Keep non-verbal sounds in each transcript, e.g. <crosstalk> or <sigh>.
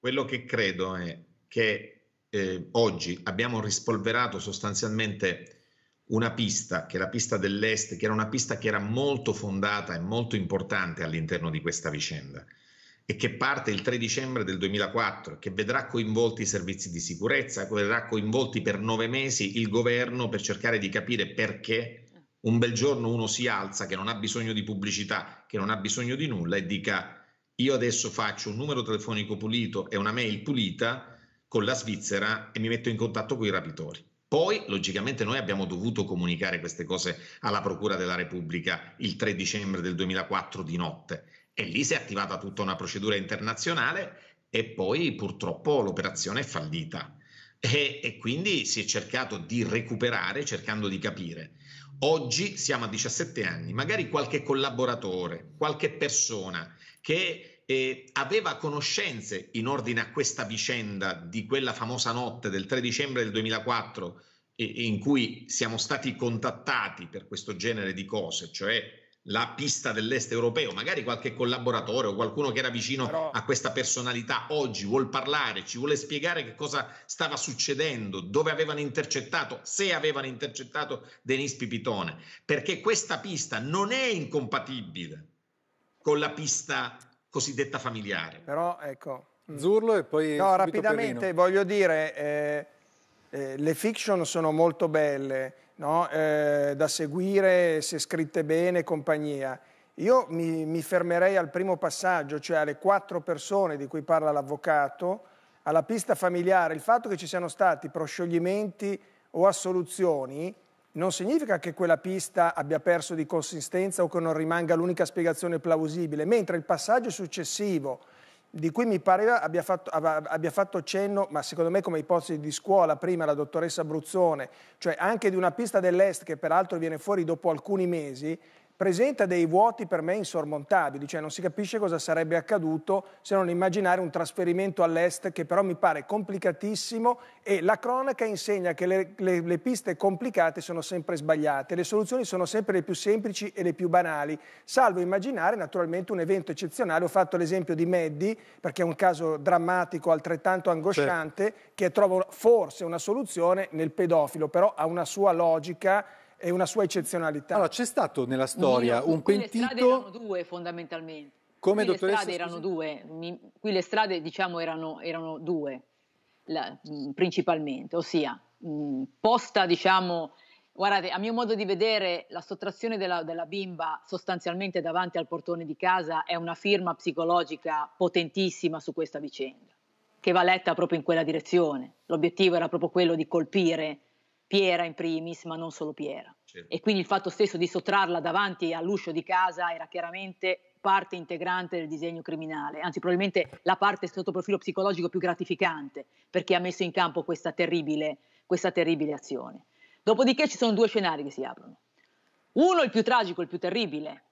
Quello che credo è che eh, oggi abbiamo rispolverato sostanzialmente una pista, che è la pista dell'Est, che era una pista che era molto fondata e molto importante all'interno di questa vicenda e che parte il 3 dicembre del 2004, che vedrà coinvolti i servizi di sicurezza, che vedrà coinvolti per nove mesi il governo per cercare di capire perché un bel giorno uno si alza che non ha bisogno di pubblicità, che non ha bisogno di nulla e dica io adesso faccio un numero telefonico pulito e una mail pulita con la Svizzera e mi metto in contatto con i rapitori. Poi, logicamente, noi abbiamo dovuto comunicare queste cose alla Procura della Repubblica il 3 dicembre del 2004 di notte e lì si è attivata tutta una procedura internazionale e poi purtroppo l'operazione è fallita e, e quindi si è cercato di recuperare cercando di capire. Oggi siamo a 17 anni, magari qualche collaboratore, qualche persona che eh, aveva conoscenze in ordine a questa vicenda di quella famosa notte del 3 dicembre del 2004 eh, in cui siamo stati contattati per questo genere di cose, cioè la pista dell'est europeo, magari qualche collaboratore o qualcuno che era vicino Però... a questa personalità oggi vuol parlare, ci vuole spiegare che cosa stava succedendo, dove avevano intercettato, se avevano intercettato Denis Pipitone, perché questa pista non è incompatibile con la pista cosiddetta familiare. Però ecco. Mm. Zurlo e poi... No, rapidamente Perino. voglio dire, eh, eh, le fiction sono molto belle, no? eh, da seguire se scritte bene e compagnia. Io mi, mi, fermerei al primo passaggio, cioè alle quattro persone di cui parla l'avvocato, alla pista familiare, il fatto che ci siano stati proscioglimenti o assoluzioni non significa che quella pista abbia perso di consistenza o che non rimanga l'unica spiegazione plausibile, mentre il passaggio successivo di cui mi pareva abbia fatto, abbia fatto, cenno, ma secondo me come ipotesi di scuola, prima la dottoressa Bruzzone, cioè anche di una pista dell'Est che peraltro viene fuori dopo alcuni mesi, presenta dei vuoti per me insormontabili, cioè non si capisce cosa sarebbe accaduto se non immaginare un trasferimento all'est che però mi pare complicatissimo e la cronaca insegna che le, le, le, piste complicate sono sempre sbagliate, le soluzioni sono sempre le più semplici e le più banali, salvo immaginare naturalmente un evento eccezionale, ho fatto l'esempio di Meddi perché è un caso drammatico altrettanto angosciante sì. Certo. che trovo forse una soluzione nel pedofilo, però ha una sua logica è una sua eccezionalità. Allora, c'è stato nella storia un pentito... Le strade erano due fondamentalmente. Come, qui dottoressa? Le strade erano due, Mi... qui le strade diciamo erano, erano due la... Mm, principalmente, ossia mh, mm, posta diciamo... Guardate, a mio modo di vedere, la sottrazione della, della, bimba sostanzialmente davanti al portone di casa è una firma psicologica potentissima su questa vicenda, che va letta proprio in quella direzione. L'obiettivo era proprio quello di colpire Piera in primis, ma non solo Piera. Certo. E quindi il fatto stesso di sottrarla davanti all'uscio di casa era chiaramente parte integrante del disegno criminale, anzi probabilmente la parte sotto profilo psicologico più gratificante perché ha messo in campo questa terribile, questa terribile azione. Dopodiché ci sono due scenari che si aprono. Uno, il più tragico, il più terribile,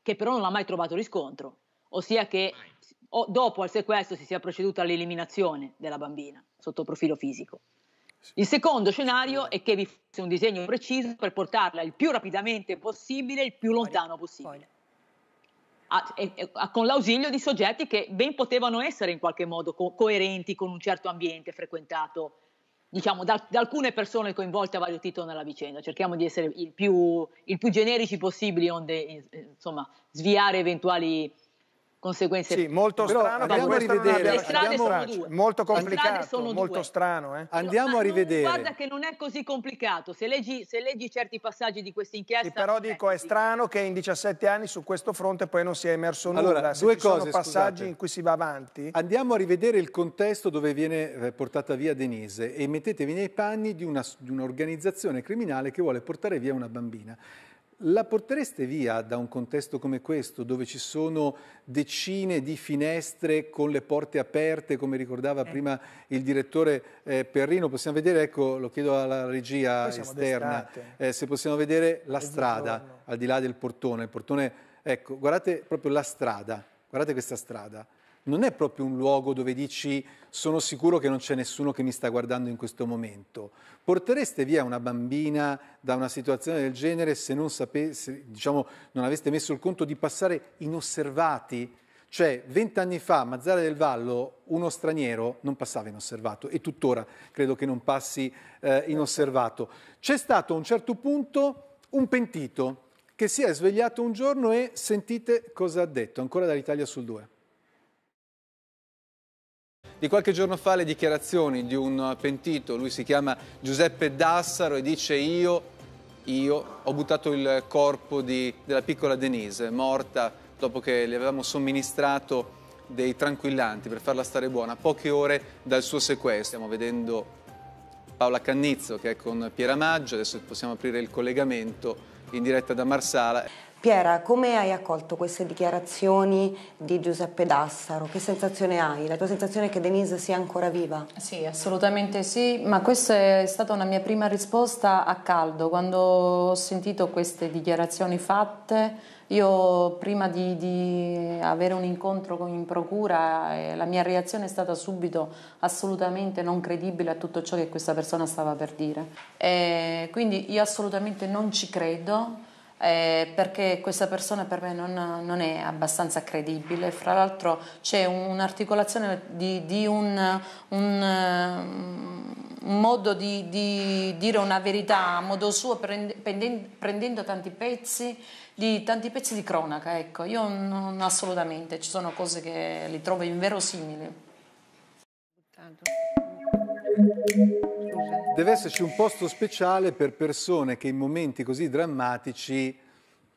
che però non ha mai trovato riscontro, ossia che dopo al sequestro si sia proceduto all'eliminazione della bambina sotto profilo fisico. Il secondo scenario è che vi fosse un disegno preciso per portarla il più rapidamente possibile, il più lontano possibile. A, a, con l'ausilio di soggetti che ben potevano essere in qualche modo co- coerenti con un certo ambiente frequentato diciamo, da, da, alcune persone coinvolte a vario titolo nella vicenda. Cerchiamo di essere il più, il più generici possibili, onde insomma, sviare eventuali conseguenze. Sì, molto Però strano che questo non abbia... Le strade sono due. Molto complicato, sono molto strano. Eh? Andiamo a rivedere. Non, guarda che non è così complicato. Se leggi, se leggi certi passaggi di questa inchiesta... Sì, però eh, dico, è strano che in 17 anni su questo fronte poi non sia emerso nulla. Allora, se due cose, sono passaggi scusate. in cui si va avanti... Andiamo a rivedere il contesto dove viene eh, portata via Denise e mettetevi nei panni di un'organizzazione un criminale che vuole portare via una bambina la portereste via da un contesto come questo, dove ci sono decine di finestre con le porte aperte, come ricordava eh. prima il direttore eh, Perrino? Possiamo vedere, ecco, lo chiedo alla regia esterna, eh, se possiamo vedere la strada, al di là del portone. Il portone, ecco, guardate proprio la strada, guardate questa strada non è proprio un luogo dove dici sono sicuro che non c'è nessuno che mi sta guardando in questo momento. Portereste via una bambina da una situazione del genere se non, sapesse, diciamo, non aveste messo il conto di passare inosservati? Cioè, vent'anni fa, Mazzara del Vallo, uno straniero non passava inosservato e tuttora credo che non passi eh, inosservato. C'è stato a un certo punto un pentito che si è svegliato un giorno e sentite cosa ha detto, ancora dall'Italia sul 2 di qualche giorno fa le dichiarazioni di un pentito, lui si chiama Giuseppe Dassaro e dice io, io ho buttato il corpo di, della piccola Denise, morta dopo che le avevamo somministrato dei tranquillanti per farla stare buona, poche ore dal suo sequestro. Stiamo vedendo Paola Cannizzo che è con Piera Maggio, adesso possiamo aprire il collegamento in diretta da Marsala. Piera, come hai accolto queste dichiarazioni di Giuseppe Dassaro? Che sensazione hai? La tua sensazione è che Denise sia ancora viva? Sì, assolutamente sì, ma questa è stata una mia prima risposta a caldo. Quando ho sentito queste dichiarazioni fatte, io prima di, di avere un incontro con, in procura, eh, la mia reazione è stata subito assolutamente non credibile a tutto ciò che questa persona stava per dire. E eh, quindi io assolutamente non ci credo eh, perché questa persona per me non, non, è abbastanza credibile. Fra l'altro c'è un'articolazione di, di un, un, eh, un, modo di, di, dire una verità a modo suo prendendo, prendendo tanti pezzi di tanti pezzi di cronaca, ecco, io non assolutamente, ci sono cose che li trovo inverosimili. Tanto. Deve esserci un posto speciale per persone che in momenti così drammatici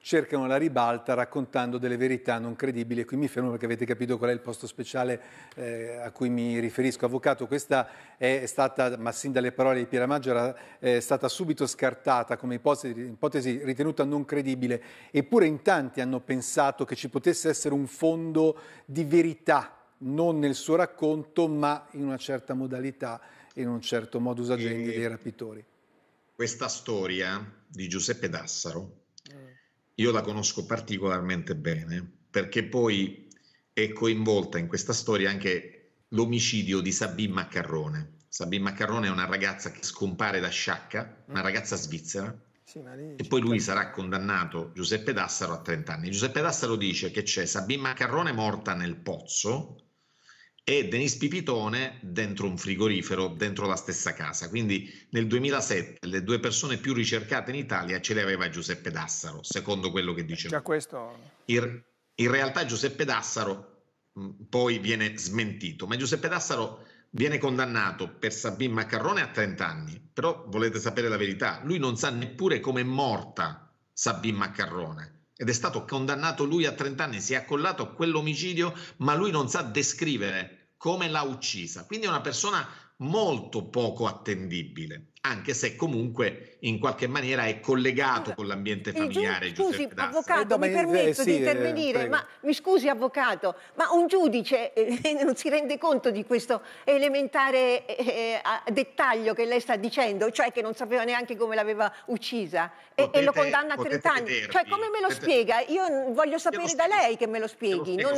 cercano la ribalta raccontando delle verità non credibili e qui mi fermo perché avete capito qual è il posto speciale eh, a cui mi riferisco. Avvocato, questa è stata, ma sin dalle parole di Piera Maggio, eh, è stata subito scartata come ipotesi, ipotesi ritenuta non credibile, eppure in tanti hanno pensato che ci potesse essere un fondo di verità, non nel suo racconto ma in una certa modalità in un certo modus agendi dei rapitori. Questa storia di Giuseppe Dassaro mm. io la conosco particolarmente bene perché poi è coinvolta in questa storia anche l'omicidio di Sabine Maccarrone. Sabine Maccarrone è una ragazza che scompare da Sciacca, mm. una ragazza svizzera, e poi lui certo. sarà condannato, Giuseppe Dassaro, a 30 anni. Giuseppe Dassaro dice che c'è Sabine Maccarrone morta nel pozzo e Denis Pipitone dentro un frigorifero, dentro la stessa casa. Quindi nel 2007 le due persone più ricercate in Italia ce le aveva Giuseppe Dassaro, secondo quello che diceva. Eh, in, in realtà Giuseppe Dassaro mm, poi viene smentito, ma Giuseppe Dassaro viene condannato per Sabine Maccarrone a 30 anni, però volete sapere la verità, lui non sa neppure come è morta Sabine Maccarrone ed è stato condannato lui a 30 anni, si è accollato a quell'omicidio, ma lui non sa descrivere come l'ha uccisa. Quindi è una persona molto poco attendibile anche se comunque in qualche maniera è collegato con l'ambiente familiare. Giu- scusi, Giuseppe avvocato, mi eh, permetto eh, sì, di eh, intervenire, eh, ma mi scusi avvocato, ma un giudice eh, <laughs> non si rende conto di questo elementare eh, dettaglio che lei sta dicendo, cioè che non sapeva neanche come l'aveva uccisa potete, e, lo condanna a 30 anni. Vedervi, cioè come me lo potete... spiega? Io voglio sapere da lei che me lo spieghi, non,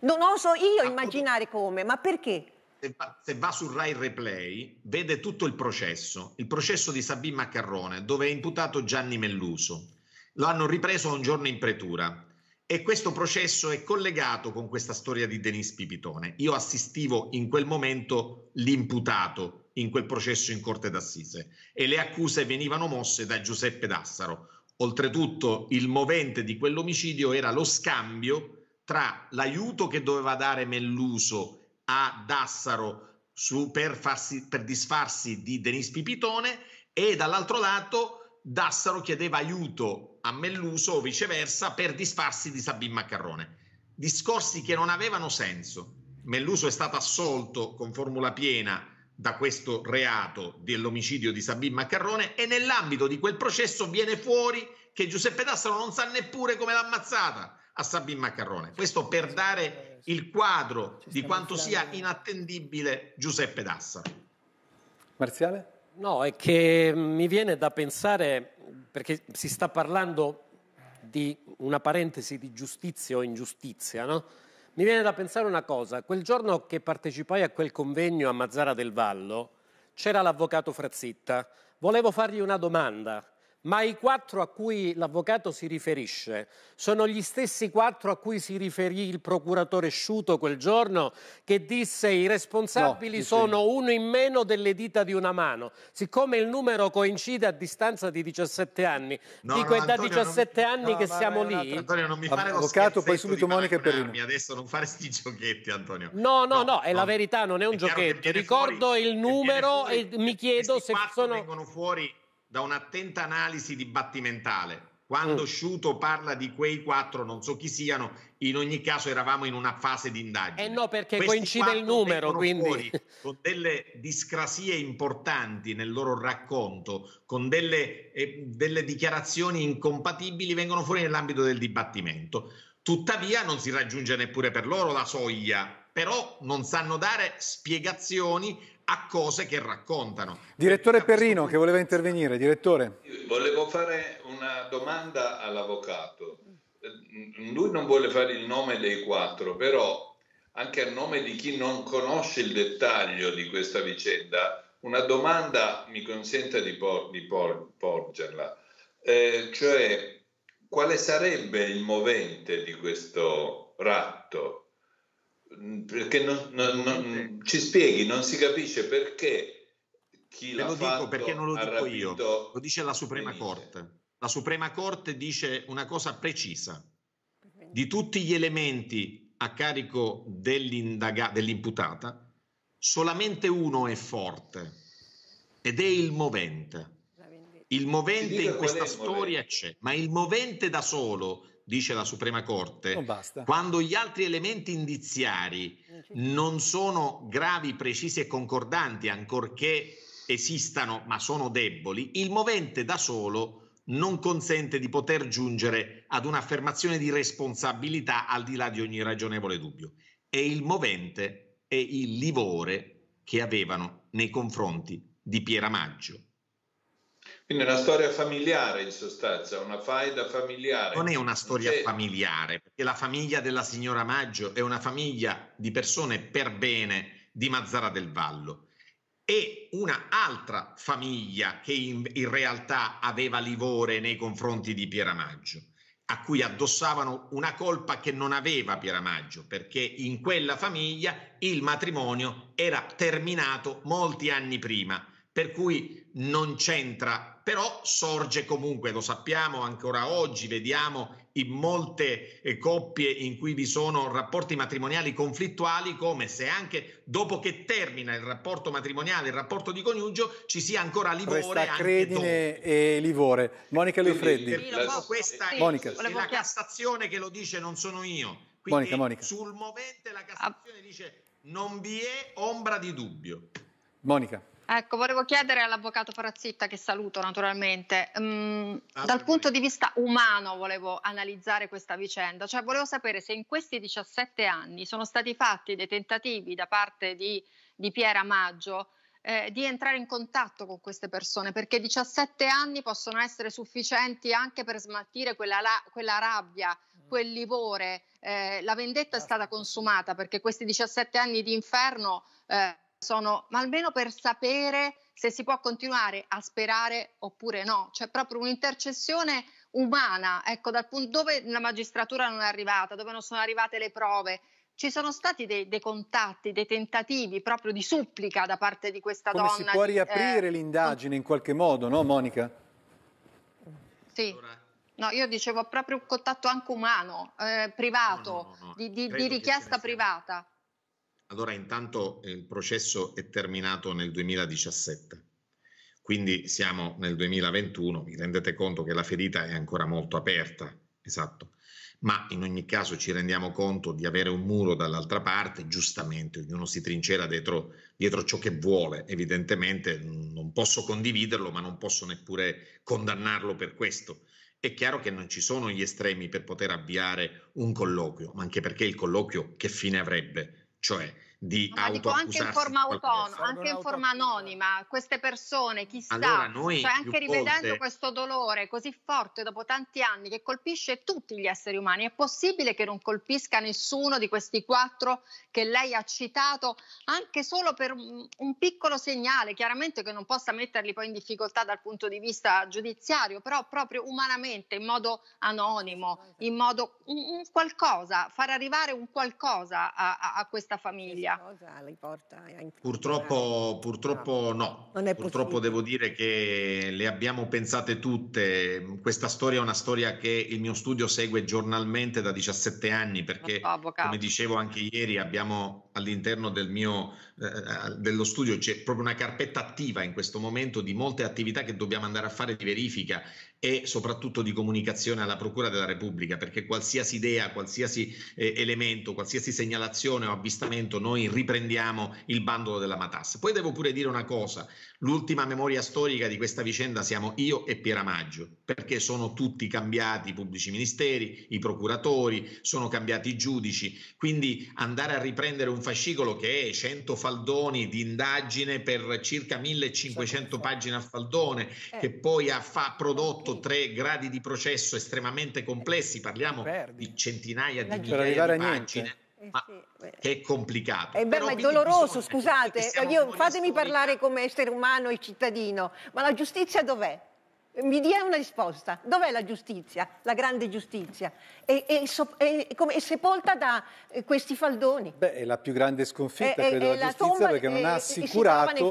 non, oso io ah, immaginare come, ma perché? se va, se va su Rai Replay, vede tutto il processo, il processo di Sabin Maccarrone, dove è imputato Gianni Melluso. Lo hanno ripreso un giorno in pretura e questo processo è collegato con questa storia di Denis Pipitone. Io assistivo in quel momento l'imputato in quel processo in corte d'assise e le accuse venivano mosse da Giuseppe Dassaro. Oltretutto il movente di quell'omicidio era lo scambio tra l'aiuto che doveva dare Melluso a Dassaro su, per, farsi, per disfarsi di Denis Pipitone e dall'altro lato Dassaro chiedeva aiuto a Melluso o viceversa per disfarsi di Sabin Maccarrone. Discorsi che non avevano senso. Melluso è stato assolto con formula piena da questo reato dell'omicidio di Sabin Maccarrone e nell'ambito di quel processo viene fuori che Giuseppe Dassaro non sa neppure come l'ha ammazzata a Sabin Maccarrone. Questo per dare il quadro di quanto sia inattendibile Giuseppe Dassa. Marziale? No, è che mi viene da pensare, perché si sta parlando di una parentesi di giustizia o ingiustizia, no? Mi viene da pensare una cosa, quel giorno che partecipai a quel convegno a Mazzara del Vallo c'era l'avvocato Frazzitta, volevo fargli una domanda, ma i quattro a cui l'avvocato si riferisce sono gli stessi quattro a cui si riferì il procuratore Sciuto quel giorno che disse i responsabili no, sono uno in meno delle dita di una mano. Siccome il numero coincide a distanza di 17 anni, no, dico no, è da Antonio, 17 non... anni che siamo lì. Antonio, non mi fare avvocato, poi subito Monica Perrini. Adesso non fare sti giochetti, Antonio. No, no, no, è la verità, non è un è giochetto. Ricordo fuori, il numero e mi chiedo se sono... vengono fuori da un'attenta analisi dibattimentale. Quando mm. Sciuto parla di quei quattro, non so chi siano, in ogni caso eravamo in una fase di indagine. Eh no, perché Questi coincide il numero, quindi... con delle discrasie importanti nel loro racconto, con delle, eh, delle dichiarazioni incompatibili, vengono fuori nell'ambito del dibattimento. Tuttavia non si raggiunge neppure per loro la soglia però non sanno dare spiegazioni a cose che raccontano. Direttore Perrino che voleva intervenire, direttore. Volevo fare una domanda all'avvocato. Mm, lui non vuole fare il nome dei quattro, però anche a nome di chi non conosce il dettaglio di questa vicenda, una domanda mi consenta di, por- di por- porgerla, eh, cioè quale sarebbe il movente di questo ratto? Mm, perché non, non, non, ci spieghi, non si capisce perché chi Te l'ha lo dico perché non lo dico io, lo dice la Suprema finisce. Corte. La Suprema Corte dice una cosa precisa. Di tutti gli elementi a carico dell'imputata, solamente uno è forte ed è il movente. Il movente in questa storia c'è, ma il movente da solo dice la Suprema Corte, quando gli altri elementi indiziari non sono gravi, precisi e concordanti, ancorché esistano, ma sono deboli, il movente da solo non consente di poter giungere ad un'affermazione di responsabilità al di là di ogni ragionevole dubbio. E il movente è il livore che avevano nei confronti di Piera Maggio quindi una storia familiare in sostanza, una faida familiare. Non è una storia C'è... familiare, perché la famiglia della signora Maggio è una famiglia di persone per bene di Mazzara del Vallo e un'altra famiglia che in, in, realtà aveva livore nei confronti di Piera Maggio, a cui addossavano una colpa che non aveva Piera Maggio, perché in quella famiglia il matrimonio era terminato molti anni prima per cui non c'entra, però sorge comunque, lo sappiamo ancora oggi, vediamo in molte eh, coppie in cui vi sono rapporti matrimoniali conflittuali come se anche dopo che termina il rapporto matrimoniale, il rapporto di coniugio, ci sia ancora livore Resta credine e livore. Monica Lufreddi. Questa è Monica. la Cassazione che lo dice, non sono io. Quindi Monica, Monica. sul movente la Cassazione dice non vi è ombra di dubbio. Monica. Ecco, volevo chiedere all'avvocato Frazzitta, che saluto naturalmente, um, ah, dal punto di vista umano volevo analizzare questa vicenda, cioè volevo sapere se in questi 17 anni sono stati fatti dei tentativi da parte di, di Piera Maggio eh, di entrare in contatto con queste persone, perché 17 anni possono essere sufficienti anche per smaltire quella, la, quella rabbia, mm. quel livore. Eh, la vendetta è stata consumata perché questi 17 anni di inferno... Eh, sono, ma almeno per sapere se si può continuare a sperare oppure no. C'è cioè, proprio un'intercessione umana, ecco, dal punto dove la magistratura non è arrivata, dove non sono arrivate le prove. Ci sono stati dei, dei contatti, dei tentativi proprio di supplica da parte di questa Come donna. Si può eh, riaprire eh, l'indagine in qualche modo, no Monica? Sì. No, io dicevo proprio un contatto anche umano, eh, privato, no, no, no, di, di, di richiesta privata. Allora intanto eh, il processo è terminato nel 2017, quindi siamo nel 2021, vi rendete conto che la ferita è ancora molto aperta, esatto, ma in ogni caso ci rendiamo conto di avere un muro dall'altra parte, giustamente, ognuno si trincera dietro, dietro ciò che vuole, evidentemente mm, non posso condividerlo, ma non posso neppure condannarlo per questo. È chiaro che non ci sono gli estremi per poter avviare un colloquio, ma anche perché il colloquio che fine avrebbe? Cioè, di Ma dico anche in forma autonoma, anche in forma anonima, queste persone, chissà, allora cioè anche rivedendo volte... questo dolore così forte dopo tanti anni che colpisce tutti gli esseri umani, è possibile che non colpisca nessuno di questi quattro che lei ha citato, anche solo per un piccolo segnale, chiaramente che non possa metterli poi in difficoltà dal punto di vista giudiziario, però proprio umanamente, in modo anonimo, in modo un, un qualcosa, far arrivare un qualcosa a, a, a questa famiglia famiglia. Purtroppo, purtroppo no, purtroppo devo dire che le abbiamo pensate tutte. Questa storia è una storia che il mio studio segue giornalmente da 17 anni perché, come dicevo anche ieri, abbiamo all'interno del mio, eh, eh, dello studio c'è proprio una carpetta attiva in questo momento di molte attività che dobbiamo andare a fare di verifica e soprattutto di comunicazione alla Procura della Repubblica, perché qualsiasi idea, qualsiasi eh, elemento, qualsiasi segnalazione o avvistamento noi riprendiamo il bandolo della matassa. Poi devo pure dire una cosa, l'ultima memoria storica di questa vicenda siamo io e Piera Maggio, perché sono tutti cambiati i pubblici ministeri, i procuratori, sono cambiati i giudici, quindi andare a riprendere un fascicolo che è 100 faldoni di indagine per circa 1500 pagine a faldone, eh. che poi ha fa, prodotto sotto tre gradi di processo estremamente complessi, parliamo di centinaia di migliaia di pagine. Eh ma che è complicato. Eh beh, Però, ma è doloroso, bisogna, scusate, eh, io, fatemi parlare come essere umano e cittadino, ma la giustizia dov'è? mi dia una risposta. Dov'è la giustizia, la grande giustizia? E, e, so, e è sepolta da eh, questi faldoni. Beh, è la più grande sconfitta, e, credo, della giustizia perché non eh, ha assicurato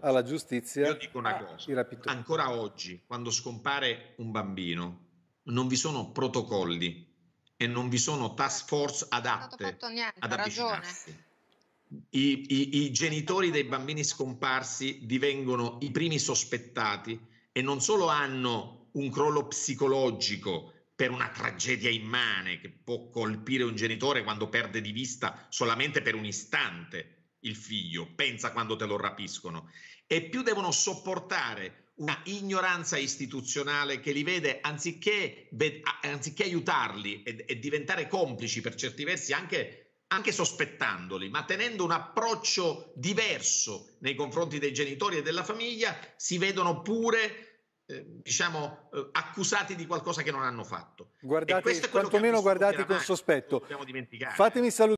alla giustizia Io dico una eh, cosa. Eh. Ancora oggi, quando scompare un bambino, non vi sono protocolli e non vi sono task force adatte niente, ad avvicinarsi. Ragione. I, i, I genitori dei bambini scomparsi divengono i primi sospettati e non solo hanno un crollo psicologico per una tragedia immane che può colpire un genitore quando perde di vista solamente per un istante il figlio, pensa quando te lo rapiscono, e più devono sopportare una ignoranza istituzionale che li vede, anziché, anziché aiutarli e, e, diventare complici per certi versi, anche, anche sospettandoli, ma tenendo un approccio diverso nei confronti dei genitori e della famiglia, si vedono pure Ehm, diciamo, eh, accusati di qualcosa che non hanno fatto. Guardate, quantomeno guardate con sospetto. Fatemi salutare.